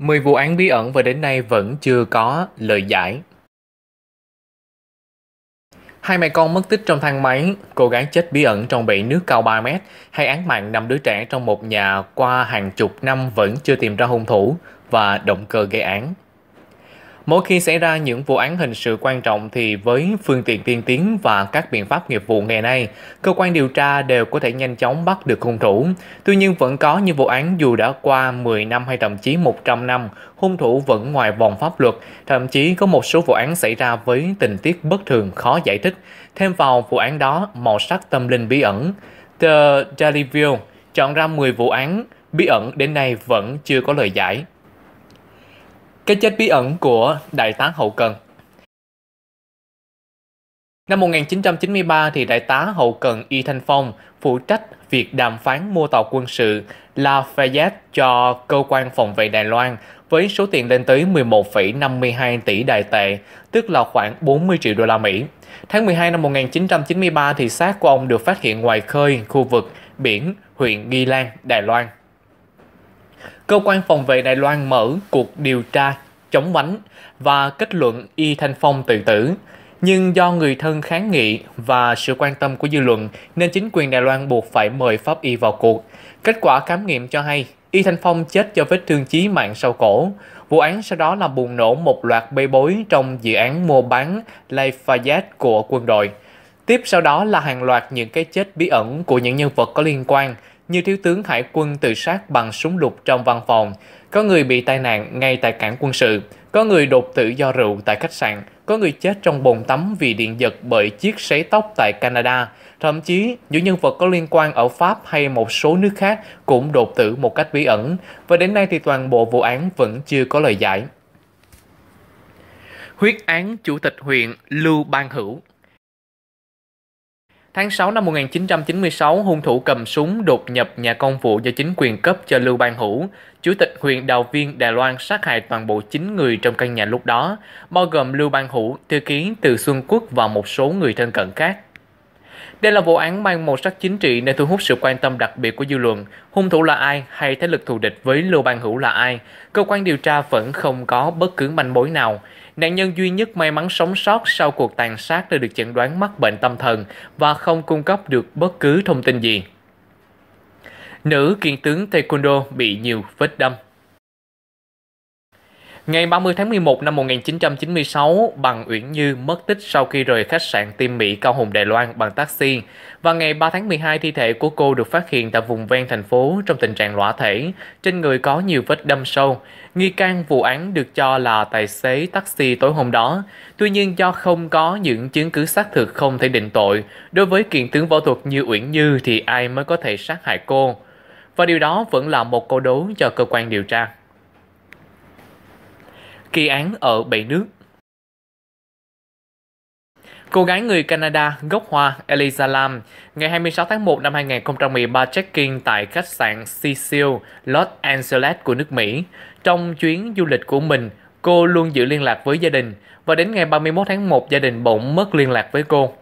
10 vụ án bí ẩn và đến nay vẫn chưa có lời giải. Hai mẹ con mất tích trong thang máy, cô gái chết bí ẩn trong bể nước cao 3 mét, hay án mạng năm đứa trẻ trong một nhà qua hàng chục năm vẫn chưa tìm ra hung thủ và động cơ gây án. Mỗi khi xảy ra những vụ án hình sự quan trọng thì với phương tiện tiên tiến và các biện pháp nghiệp vụ ngày nay, cơ quan điều tra đều có thể nhanh chóng bắt được hung thủ. Tuy nhiên vẫn có những vụ án dù đã qua 10 năm hay thậm chí 100 năm, hung thủ vẫn ngoài vòng pháp luật, thậm chí có một số vụ án xảy ra với tình tiết bất thường khó giải thích. Thêm vào vụ án đó, màu sắc tâm linh bí ẩn. The Daily View chọn ra 10 vụ án bí ẩn đến nay vẫn chưa có lời giải. Cái chết bí ẩn của Đại tá Hậu Cần Năm 1993 thì Đại tá Hậu Cần Y Thanh Phong phụ trách việc đàm phán mua tàu quân sự Lafayette cho cơ quan phòng vệ Đài Loan với số tiền lên tới 11,52 tỷ đài tệ, tức là khoảng 40 triệu đô la Mỹ. Tháng 12 năm 1993 thì xác của ông được phát hiện ngoài khơi khu vực biển huyện Nghi Lan, Đài Loan. Cơ quan phòng vệ Đài Loan mở cuộc điều tra chống bánh và kết luận Y Thanh Phong tự tử. Nhưng do người thân kháng nghị và sự quan tâm của dư luận nên chính quyền Đài Loan buộc phải mời Pháp Y vào cuộc. Kết quả khám nghiệm cho hay Y Thanh Phong chết do vết thương chí mạng sau cổ. Vụ án sau đó là bùng nổ một loạt bê bối trong dự án mua bán Lafayette của quân đội. Tiếp sau đó là hàng loạt những cái chết bí ẩn của những nhân vật có liên quan – như thiếu tướng hải quân tự sát bằng súng lục trong văn phòng, có người bị tai nạn ngay tại cảng quân sự, có người đột tử do rượu tại khách sạn, có người chết trong bồn tắm vì điện giật bởi chiếc sấy tóc tại Canada. Thậm chí, những nhân vật có liên quan ở Pháp hay một số nước khác cũng đột tử một cách bí ẩn, và đến nay thì toàn bộ vụ án vẫn chưa có lời giải. Huyết án Chủ tịch huyện Lưu Ban Hữu Tháng 6 năm 1996, hung thủ cầm súng đột nhập nhà công vụ do chính quyền cấp cho Lưu Bang Hữu, chủ tịch huyện Đào Viên, Đài Loan sát hại toàn bộ 9 người trong căn nhà lúc đó, bao gồm Lưu Bang Hữu, thư ký Từ Xuân Quốc và một số người thân cận khác. Đây là vụ án mang màu sắc chính trị nên thu hút sự quan tâm đặc biệt của dư luận. Hung thủ là ai hay thế lực thù địch với Lưu Bang Hữu là ai? Cơ quan điều tra vẫn không có bất cứ manh mối nào. Nạn nhân duy nhất may mắn sống sót sau cuộc tàn sát đã được chẩn đoán mắc bệnh tâm thần và không cung cấp được bất cứ thông tin gì. Nữ kiện tướng Taekwondo bị nhiều vết đâm. Ngày 30 tháng 11 năm 1996, Bằng Uyển Như mất tích sau khi rời khách sạn Tiên Mỹ Cao Hùng Đài Loan bằng taxi. Và ngày 3 tháng 12, thi thể của cô được phát hiện tại vùng ven thành phố trong tình trạng lõa thể, trên người có nhiều vết đâm sâu. Nghi can vụ án được cho là tài xế taxi tối hôm đó. Tuy nhiên do không có những chứng cứ xác thực không thể định tội, đối với kiện tướng võ thuật như Uyển Như thì ai mới có thể sát hại cô. Và điều đó vẫn là một câu đố cho cơ quan điều tra kỳ án ở bảy nước. Cô gái người Canada gốc Hoa Eliza Lam ngày 26 tháng 1 năm 2013 check-in tại khách sạn Cecil, Los Angeles của nước Mỹ. Trong chuyến du lịch của mình, cô luôn giữ liên lạc với gia đình và đến ngày 31 tháng 1 gia đình bỗng mất liên lạc với cô.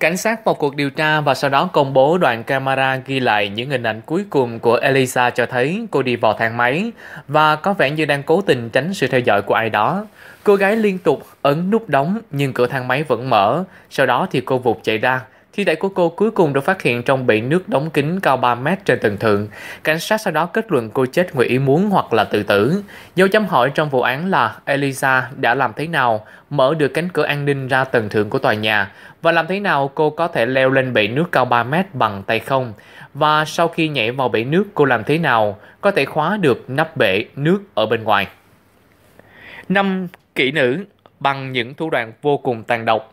Cảnh sát vào cuộc điều tra và sau đó công bố đoạn camera ghi lại những hình ảnh cuối cùng của Elisa cho thấy cô đi vào thang máy và có vẻ như đang cố tình tránh sự theo dõi của ai đó. Cô gái liên tục ấn nút đóng nhưng cửa thang máy vẫn mở, sau đó thì cô vụt chạy ra. Thi thể của cô cuối cùng được phát hiện trong bể nước đóng kín cao 3 mét trên tầng thượng. Cảnh sát sau đó kết luận cô chết ngoài ý muốn hoặc là tự tử. Dấu chấm hỏi trong vụ án là Elisa đã làm thế nào mở được cánh cửa an ninh ra tầng thượng của tòa nhà và làm thế nào cô có thể leo lên bể nước cao 3 mét bằng tay không? Và sau khi nhảy vào bể nước cô làm thế nào có thể khóa được nắp bể nước ở bên ngoài? Năm Kỹ nữ bằng những thủ đoạn vô cùng tàn độc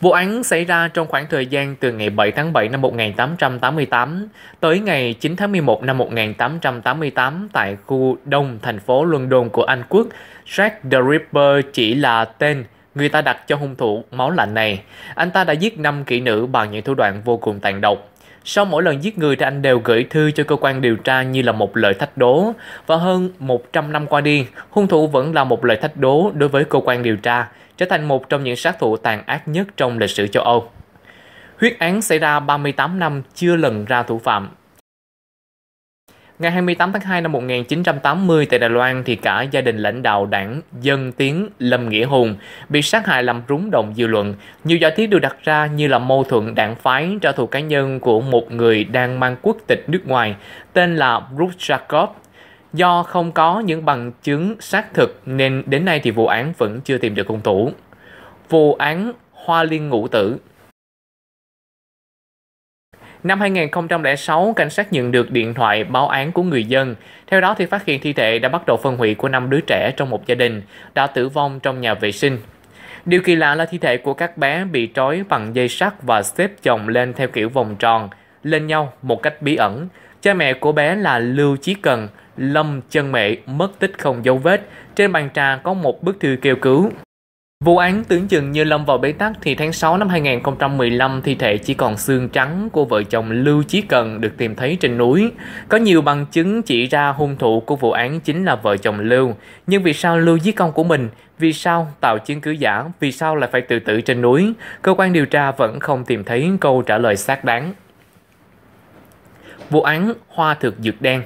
Vụ án xảy ra trong khoảng thời gian từ ngày 7 tháng 7 năm 1888 tới ngày 9 tháng 11 năm 1888 tại khu đông thành phố London của Anh Quốc. Jack the Ripper chỉ là tên người ta đặt cho hung thủ máu lạnh này. Anh ta đã giết năm kỹ nữ bằng những thủ đoạn vô cùng tàn độc. Sau mỗi lần giết người thì anh đều gửi thư cho cơ quan điều tra như là một lời thách đố. Và hơn 100 năm qua đi, hung thủ vẫn là một lời thách đố đối với cơ quan điều tra, trở thành một trong những sát thủ tàn ác nhất trong lịch sử châu Âu. Huyết án xảy ra 38 năm chưa lần ra thủ phạm, Ngày 28 tháng 2 năm 1980 tại Đài Loan thì cả gia đình lãnh đạo đảng Dân Tiến Lâm Nghĩa Hùng bị sát hại làm rúng động dư luận. Nhiều giả thiết được đặt ra như là mâu thuẫn đảng phái trả thù cá nhân của một người đang mang quốc tịch nước ngoài tên là Bruce Jacob. Do không có những bằng chứng xác thực nên đến nay thì vụ án vẫn chưa tìm được hung thủ. Vụ án Hoa Liên Ngũ Tử Năm 2006, cảnh sát nhận được điện thoại báo án của người dân. Theo đó thì phát hiện thi thể đã bắt đầu phân hủy của năm đứa trẻ trong một gia đình đã tử vong trong nhà vệ sinh. Điều kỳ lạ là thi thể của các bé bị trói bằng dây sắt và xếp chồng lên theo kiểu vòng tròn, lên nhau một cách bí ẩn. Cha mẹ của bé là Lưu Chí Cần, Lâm Chân Mẹ mất tích không dấu vết. Trên bàn trà có một bức thư kêu cứu. Vụ án tưởng chừng như lâm vào bế tắc thì tháng 6 năm 2015 thi thể chỉ còn xương trắng của vợ chồng Lưu Chí Cần được tìm thấy trên núi. Có nhiều bằng chứng chỉ ra hung thủ của vụ án chính là vợ chồng Lưu. Nhưng vì sao Lưu giết con của mình? Vì sao tạo chứng cứ giả? Vì sao lại phải tự tử trên núi? Cơ quan điều tra vẫn không tìm thấy câu trả lời xác đáng. Vụ án Hoa thực dược đen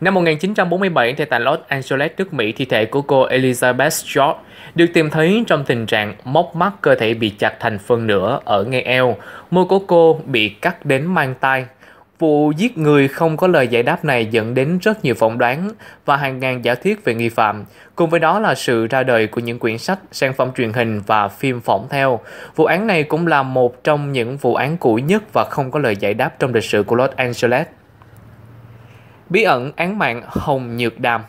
Năm 1947, thì tại Los Angeles, nước Mỹ, thi thể của cô Elizabeth Short được tìm thấy trong tình trạng móc mắt cơ thể bị chặt thành phân nửa ở ngay eo, môi của cô bị cắt đến mang tay. Vụ giết người không có lời giải đáp này dẫn đến rất nhiều phỏng đoán và hàng ngàn giả thuyết về nghi phạm, cùng với đó là sự ra đời của những quyển sách, sản phẩm truyền hình và phim phỏng theo. Vụ án này cũng là một trong những vụ án cũ nhất và không có lời giải đáp trong lịch sử của Los Angeles bí ẩn án mạng Hồng Nhược Đàm.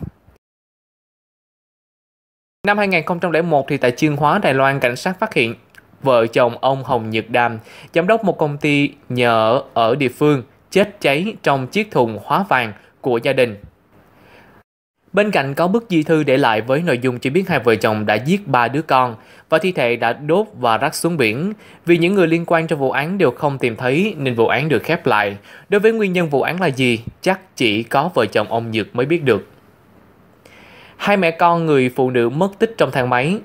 Năm 2001 thì tại Chiên Hóa, Đài Loan, cảnh sát phát hiện vợ chồng ông Hồng Nhật Đàm, giám đốc một công ty nhợ ở địa phương, chết cháy trong chiếc thùng hóa vàng của gia đình Bên cạnh có bức di thư để lại với nội dung chỉ biết hai vợ chồng đã giết ba đứa con và thi thể đã đốt và rắc xuống biển. Vì những người liên quan trong vụ án đều không tìm thấy nên vụ án được khép lại. Đối với nguyên nhân vụ án là gì, chắc chỉ có vợ chồng ông Nhược mới biết được. Hai mẹ con người phụ nữ mất tích trong thang máy,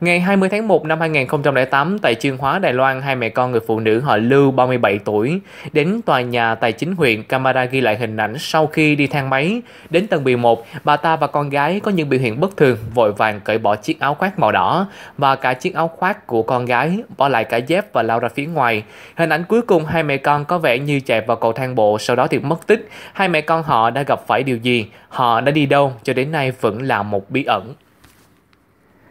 Ngày 20 tháng 1 năm 2008, tại Chương Hóa Đài Loan, hai mẹ con người phụ nữ họ Lưu, 37 tuổi, đến tòa nhà tài chính huyện, camera ghi lại hình ảnh sau khi đi thang máy. Đến tầng 11, bà ta và con gái có những biểu hiện bất thường, vội vàng cởi bỏ chiếc áo khoác màu đỏ và cả chiếc áo khoác của con gái, bỏ lại cả dép và lao ra phía ngoài. Hình ảnh cuối cùng hai mẹ con có vẻ như chạy vào cầu thang bộ, sau đó thì mất tích. Hai mẹ con họ đã gặp phải điều gì, họ đã đi đâu cho đến nay vẫn là một bí ẩn.